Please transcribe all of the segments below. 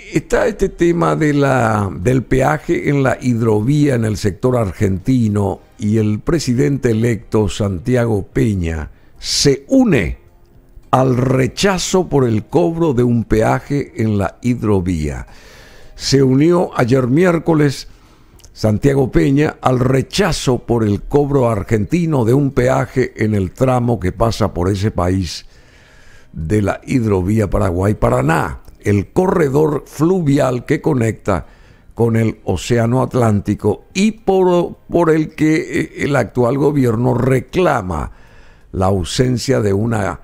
Está este tema de la, del peaje en la hidrovía en el sector argentino y el presidente electo Santiago Peña se une al rechazo por el cobro de un peaje en la hidrovía. Se unió ayer miércoles Santiago Peña al rechazo por el cobro argentino de un peaje en el tramo que pasa por ese país de la hidrovía Paraguay-Paraná el corredor fluvial que conecta con el Océano Atlántico y por, el que eh, el actual gobierno reclama la ausencia de una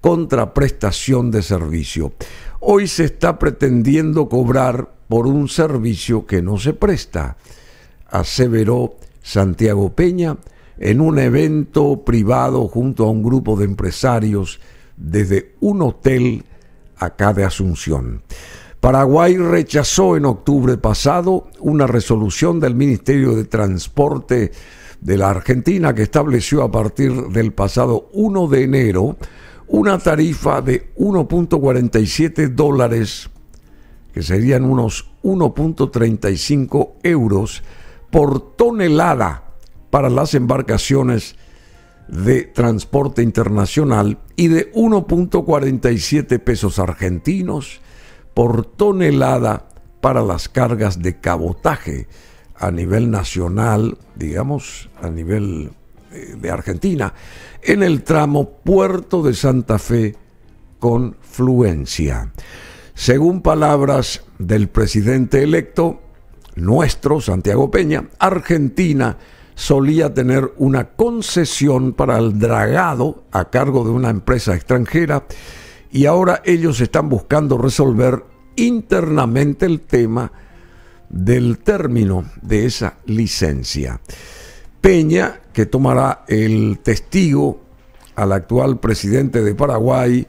contraprestación de servicio. Hoy se está pretendiendo cobrar por un servicio que no se presta, aseveró Santiago Peña en un evento privado junto a un grupo de empresarios desde un hotel acá de Asunción. Paraguay rechazó en octubre pasado una resolución del Ministerio de Transporte de la Argentina que estableció a partir del pasado 1 de enero una tarifa de 1.47 dólares, que serían unos 1.35 euros por tonelada para las embarcaciones de transporte internacional y de 1.47 pesos argentinos por tonelada para las cargas de cabotaje a nivel nacional, digamos, a nivel eh, de Argentina, en el tramo Puerto de Santa Fe con Fluencia. Según palabras del presidente electo, nuestro Santiago Peña, Argentina solía tener una concesión para el dragado a cargo de una empresa extranjera y ahora ellos están buscando resolver internamente el tema del término de esa licencia. Peña, que tomará el testigo al actual presidente de Paraguay,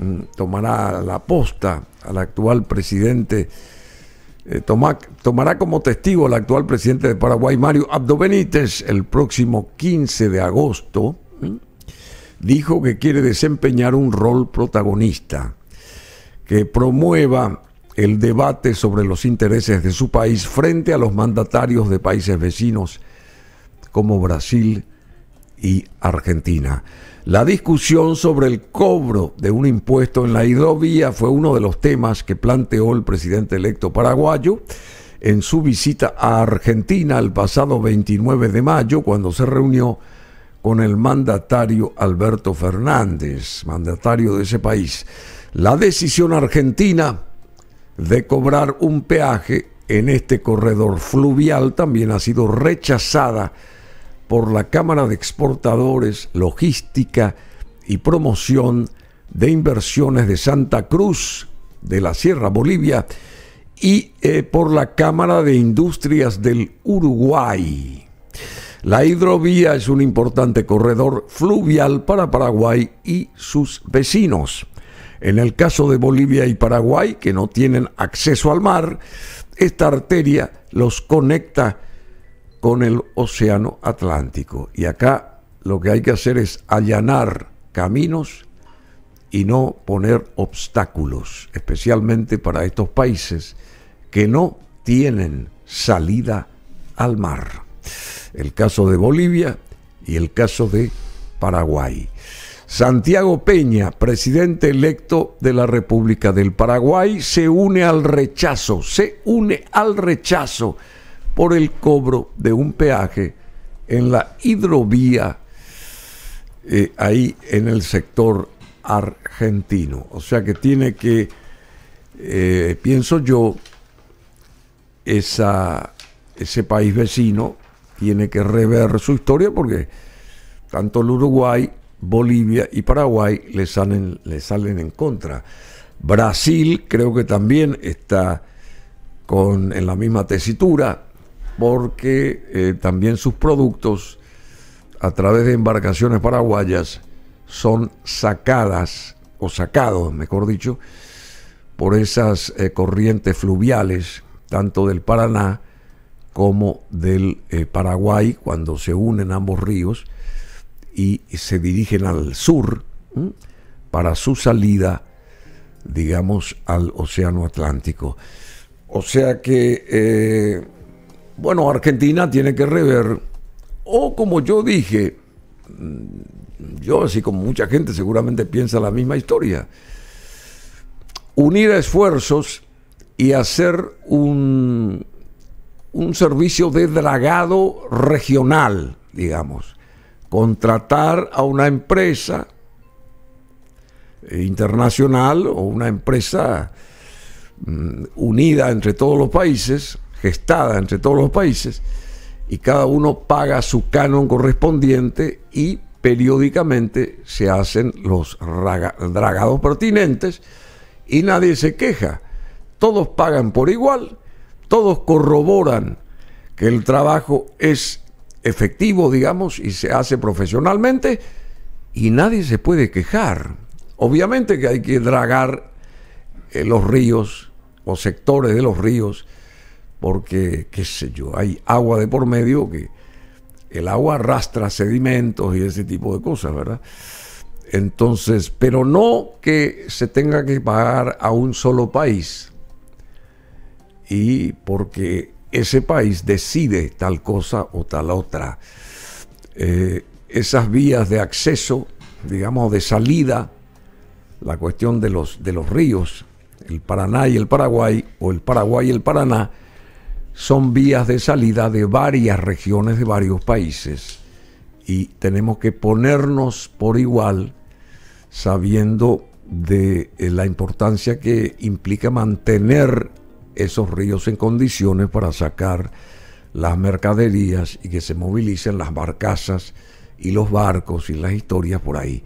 mm, tomará la posta al actual presidente eh, tomará como testigo el actual presidente de Paraguay, Mario Abdo Benítez, el próximo 15 de agosto, ¿eh? dijo que quiere desempeñar un rol protagonista que promueva el debate sobre los intereses de su país frente a los mandatarios de países vecinos como Brasil, y Argentina. La discusión sobre el cobro de un impuesto en la hidrovía fue uno de los temas que planteó el presidente electo paraguayo en su visita a Argentina el pasado 29 de mayo, cuando se reunió con el mandatario Alberto Fernández, mandatario de ese país. La decisión argentina de cobrar un peaje en este corredor fluvial también ha sido rechazada por la Cámara de Exportadores, Logística y Promoción de Inversiones de Santa Cruz de la Sierra Bolivia y eh, por la Cámara de Industrias del Uruguay. La hidrovía es un importante corredor fluvial para Paraguay y sus vecinos. En el caso de Bolivia y Paraguay, que no tienen acceso al mar, esta arteria los conecta con el Océano Atlántico. Y acá lo que hay que hacer es allanar caminos y no poner obstáculos, especialmente para estos países que no tienen salida al mar. El caso de Bolivia y el caso de Paraguay. Santiago Peña, presidente electo de la República del Paraguay, se une al rechazo, se une al rechazo por el cobro de un peaje en la hidrovía eh, ahí en el sector argentino. O sea que tiene que, eh, pienso yo, ese país vecino tiene que rever su historia porque tanto el Uruguay, Bolivia y Paraguay le salen, le salen en contra. Brasil creo que también está en la misma tesitura porque eh, también sus productos a través de embarcaciones paraguayas son sacadas o sacados, mejor dicho, por esas eh, corrientes fluviales, tanto del Paraná como del eh, Paraguay, cuando se unen ambos ríos y se dirigen al sur para su salida, digamos, al Océano Atlántico. O sea que bueno, Argentina tiene que rever, o como yo dije, mm, yo así como mucha gente seguramente piensa la misma historia, unir esfuerzos y hacer un, un servicio de dragado regional, digamos, contratar a una empresa internacional o una empresa mm, unida entre todos los países, gestada entre todos los países y cada uno paga su canon correspondiente y periódicamente se hacen los dragados pertinentes y nadie se queja. Todos pagan por igual, todos corroboran que el trabajo es efectivo, digamos, y se hace profesionalmente y nadie se puede quejar. Obviamente que hay que dragar eh, los ríos o sectores de los ríos porque, qué sé yo, hay agua de por medio que el agua arrastra sedimentos y ese tipo de cosas, ¿verdad? Entonces, pero no que se tenga que pagar a un solo país y porque ese país decide tal cosa o tal otra. Eh, esas vías de acceso, digamos, de salida, la cuestión de los, de los ríos, el Paraná y el Paraguay, o el Paraguay y el Paraná, son vías de salida de varias regiones de varios países y tenemos que ponernos por igual sabiendo de eh, la importancia que implica mantener esos ríos en condiciones para sacar las mercaderías y que se movilicen las barcazas y los barcos y las historias por ahí.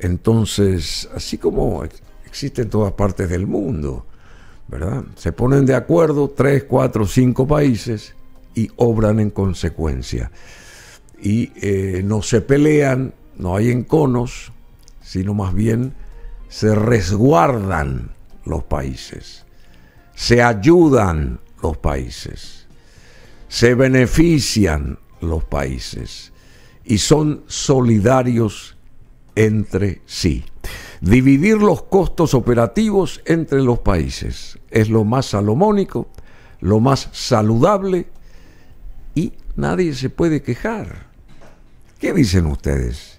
Entonces, así como existe en todas partes del mundo, se ponen de acuerdo tres, cuatro, cinco países y obran en consecuencia. Y eh, no se pelean, no hay enconos, sino más bien se resguardan los países, se ayudan los países, se benefician los países y son solidarios entre sí dividir los costos operativos entre los países. Es lo más salomónico, lo más saludable y nadie se puede quejar. ¿Qué dicen ustedes?